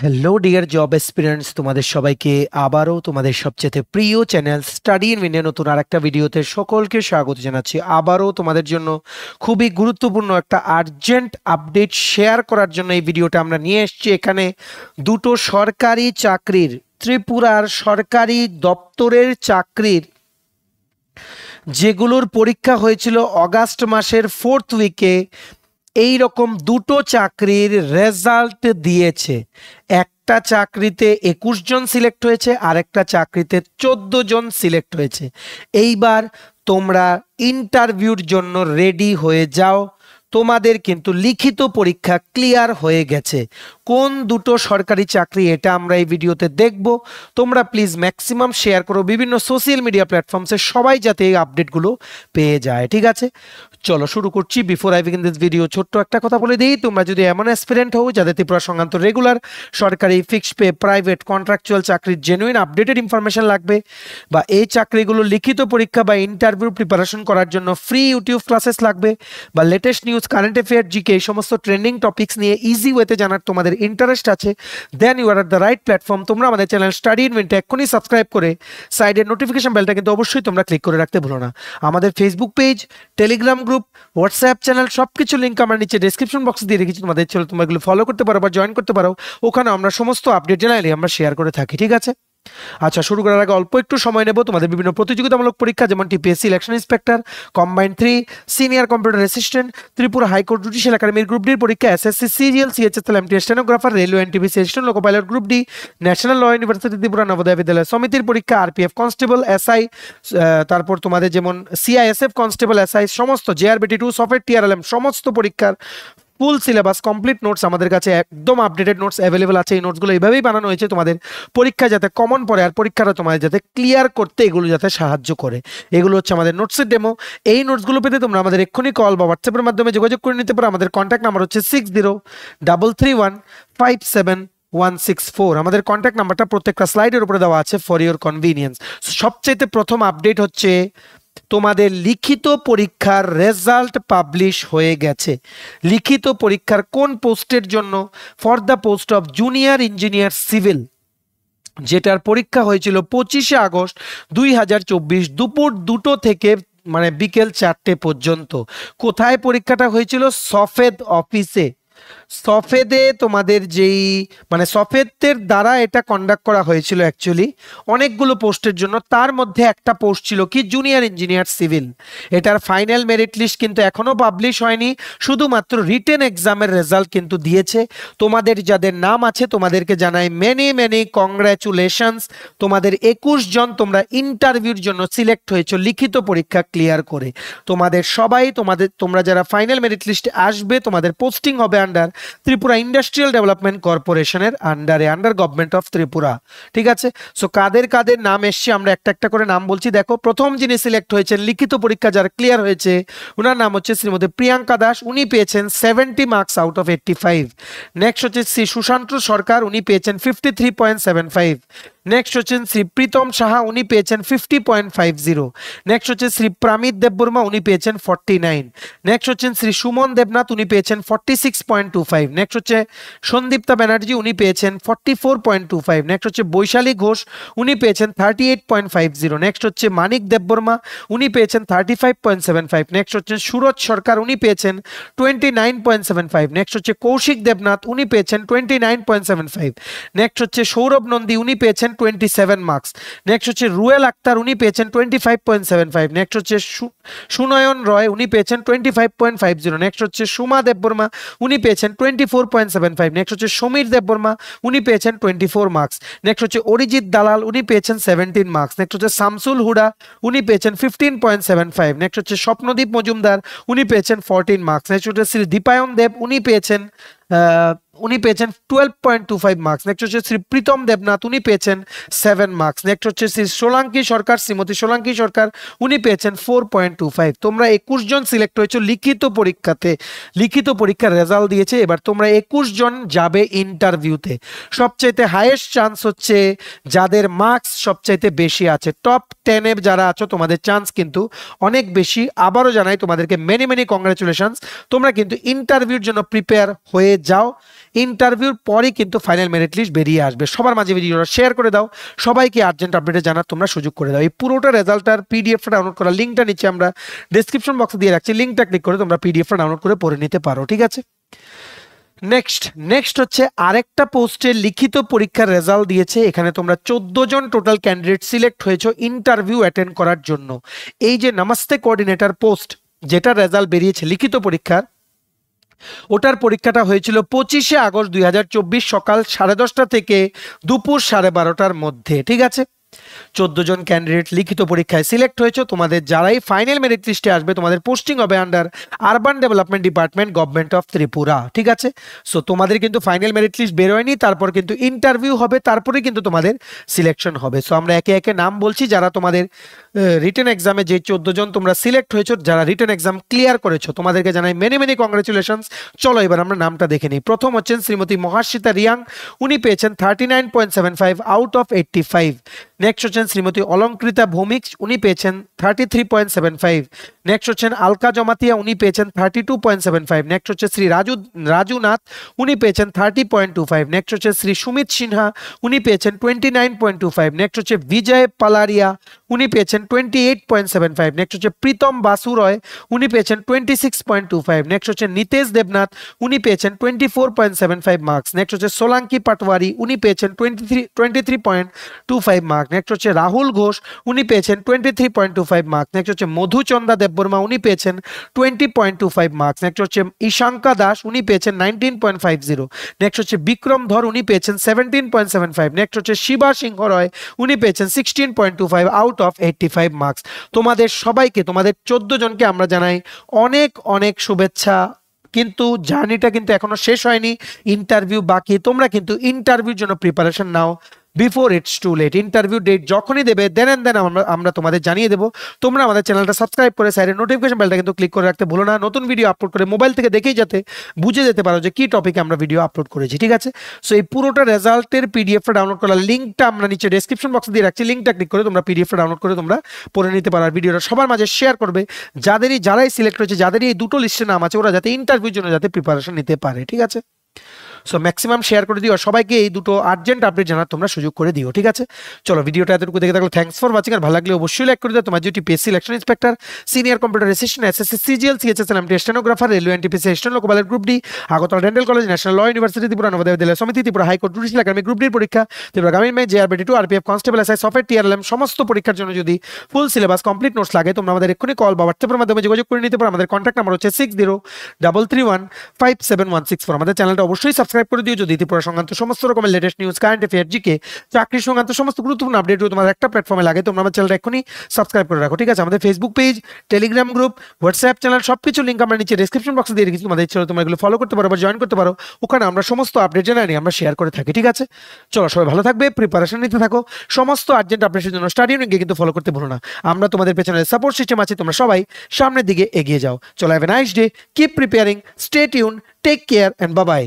hello dear job experience তোমাদের সবাইকে আবারও তোমাদের সবচেয়ে প্রিয় চ্যানেল স্টাডি ইন ইন্ডিয়া নতুন আর একটা ভিডিওতে সকলকে স্বাগত জানাচ্ছি আবারও তোমাদের জন্য খুবই গুরুত্বপূর্ণ একটা আর্জেন্ট আপডেট শেয়ার করার জন্য এই ভিডিওটা আমরা নিয়ে এসেছি এখানে দুটো সরকারি চাকরির ত্রিপুরার সরকারি দপ্তরের চাকরির যেগুলোর পরীক্ষা হয়েছিল অগাস্ট মাসের ফোর্থ উইকে এই রকম দুটো চাকরির রেজাল্ট দিয়েছে একটা চাকরিতে একুশ জন সিলেক্ট হয়েছে আর একটা চাকরিতে চোদ্দ জন সিলেক্ট হয়েছে এইবার তোমরা ইন্টারভিউর জন্য রেডি হয়ে যাও তোমাদের কিন্তু লিখিত পরীক্ষা ক্লিয়ার হয়ে গেছে কোন দুটো সরকারি চাকরি এটা আমরা এই ভিডিওতে দেখব তোমরা প্লিজ ম্যাক্সিমাম শেয়ার করো বিভিন্ন সোশ্যাল মিডিয়া প্ল্যাটফর্মসে সবাই যাতে এই আপডেটগুলো পেয়ে যায় ঠিক আছে চলো শুরু করছি before I begin this video ছোট্ট একটা কথা বলে দিই তোমরা যদি এমন অ্যাসপিরেন্ট হও যাদের ত্রিপুরা সংক্রান্ত রেগুলার সরকারি ফিক্সড পে প্রাইভেট কন্ট্রাকচুয়াল চাকরির জেনুইন আপডেটেড ইনফরমেশন লাগবে বা এই চাকরিগুলো লিখিত পরীক্ষা বা ইন্টারভিউ প্রিপারেশন করার জন্য ফ্রি ইউটিউব ক্লাসেস লাগবে বা latest news current affair GK এই সমস্ত ট্রেন্ডিং টপিক্স নিয়ে ইজি ওয়েতে জানার তোমাদের ইন্টারেস্ট আছে then you are the right platform তোমরা আমাদের চ্যানেল স্টাডি ইনভেন্টে এক্ষুনি সাবস্ক্রাইব করে সাইডের নোটিফিকেশন বেলটা কিন্তু অবশ্যই তোমরা ক্লিক করে রাখতে ভুলো না আমাদের Facebook page Telegram group group WhatsApp channel সব কিছু লিঙ্ক আমরা নিচে ডিসক্রিপশন বক্স দিয়ে রেখেছি তোমাদের চলো তোমরা এগুলো ফলো করতে পারো বা জয়েন করতে পারো ওখানে আমরা সমস্ত আপডেট জানাইলে আমরা শেয়ার করে থাকি ঠিক আছে আচ্ছা শুরু করার আগে অল্প একটু সময় নেব তোমাদের বিভিন্ন প্রতিযোগিতামূলক পরীক্ষা যেমন TPSC election inspector combine three senior computer assistant Tripura high court judicial একাডেমির গ্রুপ ডির পরীক্ষা SSC CGL CHSL MT stenographer railway NTPC assistant loco pilot group D national law university Tripura Navodaya Vidyalaya সমিতির পরীক্ষা আরপিএফ কনস্টেবল এসআই তারপর তোমাদের যেমন সিআইএসএফ কনস্টেবল এসআই সমস্ত JRBT two soft TRLM সমস্ত পরীক্ষার ফুল সিলেবাস কমপ্লিট নোটস আমাদের কাছে একদম আপডেটেড নোটস অ্যাভেলেবেল আছে এই নোটসগুলো এইভাবেই বানানো হয়েছে তোমাদের পরীক্ষা যাতে কমন পড়ে আর পরীক্ষাটা তোমাদের যাতে ক্লিয়ার করতে এগুলো যাতে সাহায্য করে এগুলো হচ্ছে আমাদের নোটসের ডেমো এই নোটসগুলো পেতে তোমরা আমাদের এক্ষুনি কল বা হোয়াটসঅ্যাপের মাধ্যমে যোগাযোগ করে নিতে পারো আমাদের কন্ট্যাক্ট নাম্বার হচ্ছে six zero double three one five seven one six four আমাদের কন্ট্যাক্ট নাম্বারটা প্রত্যেকটা স্লাইডের উপরে দেওয়া আছে ফর ইউর কনভিনিয়েন্স সবচাইতে প্রথম আপডেট হচ্ছে তোমাদের লিখিত পরীক্ষার রেজাল্ট পাবলিশ হয়ে গেছে লিখিত পরীক্ষার কোন পোস্টের জন্য for the post of junior engineer civil যেটার পরীক্ষা হয়েছিল পঁচিশে আগস্ট দুই দুপুর দুটো থেকে মানে বিকেল চারটে পর্যন্ত কোথায় পরীক্ষাটা হয়েছিল সফেদ অফিসে সফেদে তোমাদের যেই মানে সফেদদের দ্বারা এটা কন্ডাক্ট করা হয়েছিল অ্যাকচুয়ালি অনেকগুলো পোস্টের জন্য তার মধ্যে একটা পোস্ট ছিল কি জুনিয়র ইঞ্জিনিয়ার সিভিল এটার ফাইনাল মেরিট লিস্ট কিন্তু এখনও পাবলিশ হয়নি শুধুমাত্র রিটেন এক্সামের রেজাল্ট কিন্তু দিয়েছে তোমাদের যাদের নাম আছে তোমাদেরকে জানাই মেনি মেনি কংগ্র্যাচুলেশনস তোমাদের একুশ জন তোমরা ইন্টারভিউর জন্য সিলেক্ট হয়েছো লিখিত পরীক্ষা ক্লিয়ার করে তোমাদের সবাই তোমাদের তোমরা যারা ফাইনাল মেরিট লিস্টে আসবে তোমাদের পোস্টিং হবে আন্ডার ত্রিপুরা ইন্ডাস্ট্রিয়াল ডেভেলপমেন্ট কর্পোরেশনের আন্ডারে আন্ডার গভর্নমেন্ট অফ ত্রিপুরা ঠিক আছে সো কাদের কাদের নাম এসছে আমরা একটা একটা করে নাম বলছি দেখো প্রথম যিনি সিলেক্ট হয়েছেন লিখিত পরীক্ষা যারা ক্লিয়ার হয়েছে ওনার নাম হচ্ছে শ্রীমতী প্রিয়াঙ্কা দাস উনি পেয়েছেন seventy marks out of eighty five next হচ্ছে শ্রী সুশান্ত সরকার উনি পেয়েছেন fifty three point seven five next হচ্ছেন শ্রী প্রীতম সাহা উনি পেয়েছেন fifty point five zero next হচ্ছে শ্রী প্রামিত দেববর্মা উনি পেয়েছেন ফর্টি নাইন নেক্সট হচ্ছেন শ্রী সুমন দেবনাথ উনি পেয়েছেন forty six point two five next হচ্ছে সন্দীপ্তা ব্যানার্জি উনি পেয়েছেন forty four point two five next হচ্ছে বৈশালী ঘোষ উনি পেয়েছেন thirty eight point five zero next হচ্ছে মানিক দেববর্মা উনি পেয়েছেন thirty five point seven five next হচ্ছেন সুরজ সরকার উনি পেয়েছেন twenty nine point seven five next হচ্ছে কৌশিক দেবনাথ উনি পেয়েছেন twenty nine point seven five next হচ্ছে সৌরভ নন্দী উনি পেয়েছেন টোয়েন্টি সেভেন মার্কস নেক্সট হচ্ছে রুয়েল আক্তার উনি পেয়েছেন twenty five point seven five next হচ্ছে সুনয়ন রয় উনি পেয়েছেন twenty five point five zero next হচ্ছে সুমা দেববর্মা উনি পেয়েছেন twenty four point seven five next হচ্ছে সমীর দেববর্মা উনি পেয়েছেন টোয়েন্টি ফোর মার্কস নেক্সট হচ্ছে অরিজিৎ দালাল উনি পেয়েছেন সেভেন্টিন মার্কস নেক্সট হচ্ছে শামসুল হুডা উনি পেয়েছেন fifteen point seven five next হচ্ছে স্বপ্নদীপ মজুমদার উনি পেয়েছেন ফোরটিন মার্কস নেক্সট হচ্ছে শ্রী দীপায়ন দেব উনি পেয়েছেন উনি পেয়েছেন twelve point two five marks next হচ্ছে শ্রী প্রীতম দেবনাথ উনি পেয়েছেন সেভেন মার্কস নেক্সট হচ্ছে শ্রী সোলাঙ্কি সরকার শ্রীমতী সোলাঙ্কি সরকার উনি পেয়েছেন ফোর পয়েন্ট টু ফাইভ তোমরা একুশ জন সিলেক্ট হয়েছো লিখিত পরীক্ষাতে লিখিত পরীক্ষার রেজাল্ট দিয়েছে এবার তোমরা একুশ জন যাবে ইন্টারভিউতে সবচাইতে হায়েস্ট চান্স হচ্ছে যাদের মার্কস সবচাইতে বেশি আছে টপ টেনে যারা আছো তোমাদের চান্স কিন্তু অনেক বেশি আবারও জানাই তোমাদেরকে মেনি মেনি কংগ্রাচুলেশনস তোমরা কিন্তু ইন্টারভিউর জন্য প্রিপেয়ার হয়ে যাও ইন্টারভিউর পরে কিন্তু ফাইনাল মেরিট লিস্ট বেরিয়ে আসবে সবার মাঝে ভিডিওটা শেয়ার করে দাও সবাইকে আর্জেন্ট আপডেটে জানার তোমরা সুযোগ করে দাও এই পুরোটা রেজাল্টটার পিডিএফটা ডাউনলোড করার লিঙ্কটা নিচে আমরা ডিসক্রিপশন বক্সে দিয়ে রাখছি লিঙ্কটা ক্লিক করে তোমরা পিডিএফটা ডাউনলোড করে পড়ে নিতে পারো ঠিক আছে নেক্সট নেক্সট হচ্ছে আরেকটা পোস্টে লিখিত পরীক্ষার রেজাল্ট দিয়েছে এখানে তোমরা চোদ্দ জন টোটাল ক্যান্ডিডেট সিলেক্ট হয়েছ ইন্টারভিউ অ্যাটেন্ড করার জন্য এই যে নামাস্তে কোঅর্ডিনেটর পোস্ট যেটা রেজাল্ট বেরিয়েছে লিখিত পরীক্ষার ওটার পরীক্ষাটা হয়েছিল পঁচিশে আগস্ট দুই সকাল সাড়ে দশটা থেকে দুপুর সাড়ে বারোটার মধ্যে ঠিক আছে চোদ্দ জন ক্যান্ডিডেট লিখিত পরীক্ষায় সিলেক্ট হয়েছে তোমাদের যারাই ফাইনাল মেরিট লিস্টে আসবে তোমাদের পোস্টিং হবে under urban development department government of Tripura ঠিক আছে সো তোমাদের কিন্তু ফাইনাল মেরিট লিস্ট বেরোয়নি তারপর কিন্তু ইন্টারভিউ হবে তারপরে কিন্তু তোমাদের সিলেকশন হবে সো আমরা একে একে নাম বলছি যারা তোমাদের রিটার্ন এক্সামে যে চোদ্দ জন তোমরা সিলেক্ট হয়েছো যারা রিটার্ন এক্সাম ক্লিয়ার করেছো তোমাদেরকে জানাই মেনি মেনি কংগ্রেচুলেশনস চলো এবার আমরা নামটা দেখে নিই প্রথম হচ্ছেন শ্রীমতী মহাশ্বিতা রিয়াং উনি পেয়েছেন thirty nine point seven five out of eighty five next हम श्रीमती अलंकृता भौमिक उन्नी पे thirty three point seven five next हम अलका जमातिया उन्नी पे thirty two point seven five next हम श्री राजू राजूनाथ उन्नी पे thirty point two five next हम श्री सुमित सिन्हा उन्नी पे twenty nine point two five next हम विजय पालारिया उन्नी पे twenty eight point seven five next हम प्रीतम बासु रय उन्नी पे twenty six point two five next हम नितेश देवनाथ उन्नी पे twenty four point seven five marks next हम सोलांकी पटवारी उन्नी पे twenty three twenty three point two five marks next হচ্ছে রাহুল ঘোষ উনি পেয়েছেন twenty three point two five marks next হচ্ছে মধুচন্দ্রা দেববর্মা উনি পেয়েছেন twenty point two five marks next হচ্ছে ঈশাঙ্কা দাস উনি পেয়েছেন nineteen point five zero next হচ্ছে বিক্রম ধর উনি পেয়েছেন seventeen point seven five next হচ্ছে শিবা সিংহ রয় উনি পেয়েছেন sixteen point two five out of eighty five marks তোমাদের সবাইকে তোমাদের চোদ্দ জনকে আমরা জানাই অনেক অনেক শুভেচ্ছা কিন্তু জার্নিটা কিন্তু এখনো শেষ হয়নি ইন্টারভিউ বাকি তোমরা কিন্তু ইন্টারভিউর জন্য preparation now before it's too late interview date যখনই দেবে দেন অ্যান্ড দেন আমরা আমরা তোমাদের জানিয়ে দেবো তোমরা আমাদের চ্যানেলটা সাবস্ক্রাইব করে স্যারের নোটিফিকেশন বেলটা কিন্তু ক্লিক করে রাখতে ভুলো না নতুন ভিডিও আপলোড করে মোবাইল থেকে দেখেই যাতে বুঝে যেতে পারো যে কী টপিকে আমরা ভিডিও আপলোড করেছি ঠিক আছে সো এই পুরোটা রেজাল্টের পিডিএফটা ডাউনলোড করার লিঙ্কটা আমরা নিচে ডিসক্রিপশন বক্সে দিয়ে রাখছি লিঙ্কটা ক্লিক করে তোমরা পিডিএফটা ডাউনলোড করে তোমরা পড়ে নিতে পারো আর ভিডিওটা সবার মাঝে শেয়ার করবে যাদেরই যারাই সিলেক্ট হয়েছে যাদেরই এই দুটো লিস্টের নাম আছে ওরা যাতে ইন্টারভিউর জন্য যাতে প্রিপারেশন নিতে পারে ঠিক আছে সো ম্যাক্সিমাম শেয়ার করে দিও সবাইকে এই দুটো আর্জেন্ট আপডেট জানার তোমরা সুযোগ করে দিও ঠিক আছে চলো ভিডিওটা এতটুকু দেখে থাকলে থ্যাংকস ফর ওয়াচিং আর ভালো লাগলে অবশ্যই লাইক করে দিও তোমার যেটি PSC election inspector senior computer assistant SSC CGL CHS MT stenographer railway NTPC স্টেন local group D Agartala dental college national law university Tripura নবদেব দিলে Samiti Tripura high court judicial academy group ডির পরীক্ষা Tripura Gramin bank JRBT two RPF constable SI soft TRLM সমস্ত পরীক্ষার জন্য যদি full syllabus complete notes লাগে তোমরা আমাদের এক্ষুনি কল বা হোয়াটসঅ্যাপের মাধ্যমে যোগাযোগ করে নিতে পারো আমাদের কন্ট্যাক্ট নাম্বার হচ্ছে six zero double three one five seven one six four আমাদের চ্যানেলটা অবশ্যই সাবস্ক্রাইব সাবস্ক্রাইব করে দিও যদি ত্রিপুরা সংক্রান্ত সমস্ত রকমের latest news current affair GK চাকরি সংক্রান্ত সমস্ত গুরুত্বপূর্ণ যদি তোমার একটা প্ল্যাটফর্মে লাগে তোমরা আমার চ্যানেলটা এখনই সাবস্ক্রাইব করে রাখো ঠিক আছে আমাদের Facebook page Telegram group WhatsApp channel সব কিছু লিঙ্ক আমরা নিচে ডিসক্রিপশন বক্সে দিয়ে রেখেছি তোমাদের ইচ্ছে তোমরা এগুলো ফলো করতে পারো বা জয়েন করতে পারো ওখানে আমরা সমস্ত আপডেট জানাই আমরা শেয়ার করে থাকি ঠিক আছে চলো সবাই ভালো থাকবে প্রিপারেশন নিতে থাকো সমস্ত আর্জেন্ট আপডেটের জন্য স্টাডিও গিয়ে কিন্তু ফলো করতে ভুলো না আমরা তোমাদের পেছনে সাপোর্ট সিস্টেম আছে তোমরা সবাই সামনের দিকে এগিয়ে যাও চলো have a nice day keep preparing stay tune take care and বাবাই